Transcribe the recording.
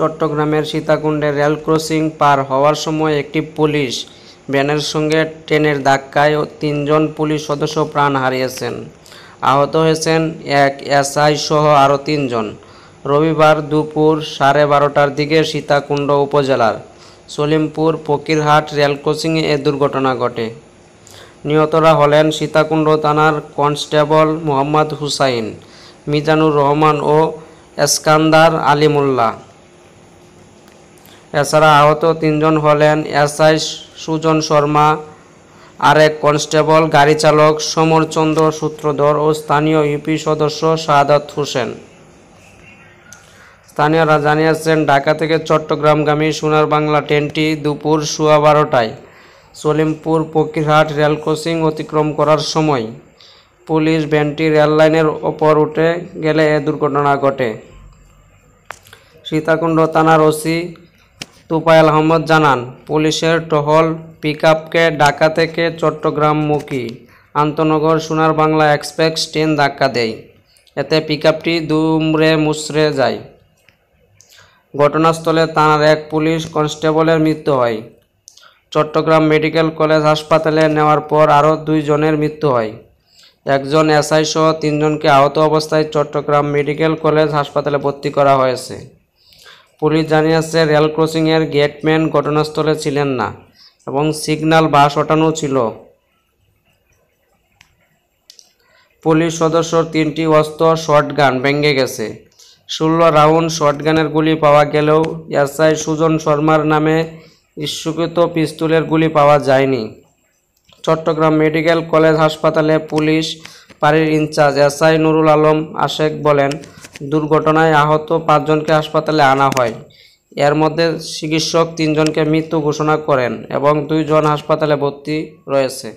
চট্টগ্রামের সীতাকুণ্ডে rail crossing পার হওয়ার সময় একটি পুলিশ ভ্যানের সঙ্গে ট্রেনের ধাক্কায় তিনজন পুলিশ সদস্য প্রাণ হারিয়েছেন আহত হয়েছেন এক এসআই সহ আরও তিনজন রবিবার দুপুর সাড়ে বারোটার দিকে সীতাকুণ্ড উপজেলার সলিমপুর ফকিরহাট রেল ক্রসিংয়ে এ দুর্ঘটনা ঘটে নিহতরা হলেন সীতাকুণ্ড থানার কনস্টেবল মোহাম্মদ হুসাইন মিজানুর রহমান ও এসকান্দার আলিমুল্লাহ এছাড়া আহত তিনজন হলেন এসআই সুজন শর্মা আরেক কনস্টেবল গাড়ি চালক সমরচন্দ্র সূত্রধর ও স্থানীয় ইউপি সদস্য শাহাদাত হোসেন স্থানীয়রা জানিয়েছেন ঢাকা থেকে চট্টগ্রামগামী সোনার বাংলা ট্রেনটি দুপুর সোয়া বারোটায় সলিমপুর পকিরহাট রেল ক্রসিং অতিক্রম করার সময় পুলিশ ভ্যানটি রেল লাইনের ওপর উঠে গেলে এ দুর্ঘটনা ঘটে সীতাকুণ্ড থানার ওসি তোপায়াল আহমদ জানান পুলিশের টহল পিকআপকে ঢাকা থেকে চট্টগ্রামমুখী আন্তনগর সোনার বাংলা এক্সপ্রেস ট্রেন ধাক্কা দেয় এতে পিকআপটি দুমড়ে মুচড়ে যায় ঘটনাস্থলে তাঁর এক পুলিশ কনস্টেবলের মৃত্যু হয় চট্টগ্রাম মেডিকেল কলেজ হাসপাতালে নেওয়ার পর আরও দুইজনের মৃত্যু হয় একজন এসআই সহ তিনজনকে আহত অবস্থায় চট্টগ্রাম মেডিকেল কলেজ হাসপাতালে ভর্তি করা হয়েছে পুলিশ জানিয়েছে রেল ক্রসিংয়ের গেটম্যান ঘটনাস্থলে ছিলেন না এবং সিগন্যাল বাস ওঠানো ছিল পুলিশ সদস্য তিনটি অস্ত্র শর্টগান ভেঙে গেছে ষোলো রাউন্ড শর্টগানের গুলি পাওয়া গেলেও এসআই সুজন শর্মার নামে ইস্যুকৃত পিস্তুলের গুলি পাওয়া যায়নি চট্টগ্রাম মেডিকেল কলেজ হাসপাতালে পুলিশ পাড়ির ইনচার্জ এসআই নুরুল আলম আশেক বলেন দুর্ঘটনায় আহত পাঁচজনকে হাসপাতালে আনা হয় এর মধ্যে চিকিৎসক তিনজনকে মৃত্যু ঘোষণা করেন এবং দুইজন হাসপাতালে ভর্তি রয়েছে